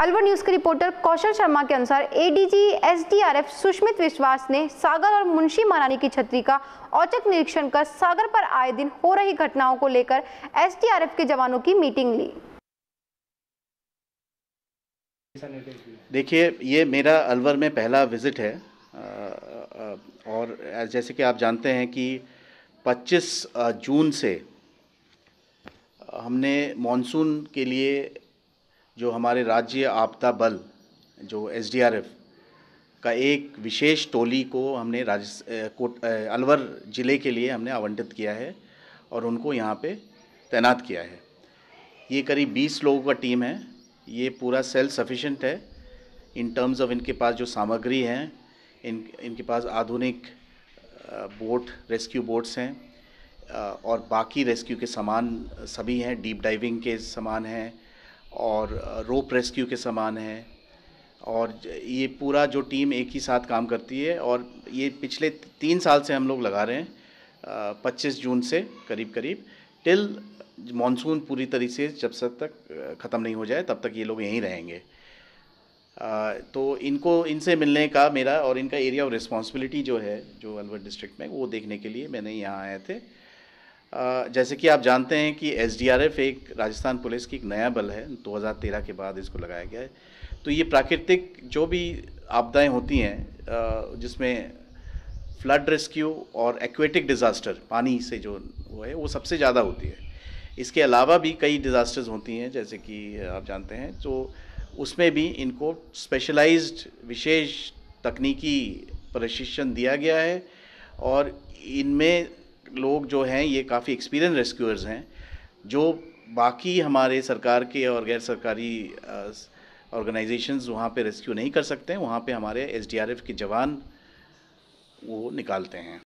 Alwar news के reporter Kaushal Sharma के अनुसार एडीजी एसडीआरएफ सुष्मित विश्वास ने सागर और मुंशी महारानी की छतरी का औचक निरीक्षण कर सागर पर आए दिन हो रही घटनाओं को लेकर एसडीआरएफ के जवानों की मीटिंग ली देखिए ये मेरा अलवर में पहला विजिट है और जैसे कि आप जानते हैं कि 25 जून से हमने मॉनसून के लिए जो हमारे राज्य आपदा बल जो एसडीआरएफ का एक विशेष टोली को हमने राज अलवर ज़िले के लिए हमने आवंटित किया है और उनको यहाँ पे तैनात किया है ये करीब 20 लोगों का टीम है ये पूरा सेल्फ सफिशेंट है इन टर्म्स ऑफ इनके पास जो सामग्री हैं इन इनके पास आधुनिक बोट रेस्क्यू बोट्स हैं और बाकी रेस्क्यू के सामान सभी हैं डीप डाइविंग के सामान हैं और रोप रेस्क्यू के समान है और ये पूरा जो टीम एक ही साथ काम करती है और ये पिछले तीन साल से हम लोग लगा रहे हैं पच्चीस जून से करीब करीब टिल मानसून पूरी तरीके से जब तक तक ख़त्म नहीं हो जाए तब तक ये लोग यहीं रहेंगे तो इनको इनसे मिलने का मेरा और इनका एरिया ऑफ रिस्पॉन्सिबिलिटी जो है जो अलवर डिस्ट्रिक्ट में वो देखने के लिए मैंने यहाँ आए थे जैसे कि आप जानते हैं कि एस एक राजस्थान पुलिस की एक नया बल है 2013 के बाद इसको लगाया गया है तो ये प्राकृतिक जो भी आपदाएं होती हैं जिसमें फ्लड रेस्क्यू और एक्वेटिक डिज़ास्टर पानी से जो वो है वो सबसे ज़्यादा होती है इसके अलावा भी कई डिज़ास्टर्स होती हैं जैसे कि आप जानते हैं तो उसमें भी इनको स्पेशलाइज्ड विशेष तकनीकी प्रशिक्षण दिया गया है और इनमें लोग जो हैं ये काफ़ी एक्सपीरियंस रेस्क्यूअर्स हैं जो बाकी हमारे सरकार के और गैर सरकारी ऑर्गेनाइजेशंस वहाँ पे रेस्क्यू नहीं कर सकते वहाँ पे हमारे एसडीआरएफ के जवान वो निकालते हैं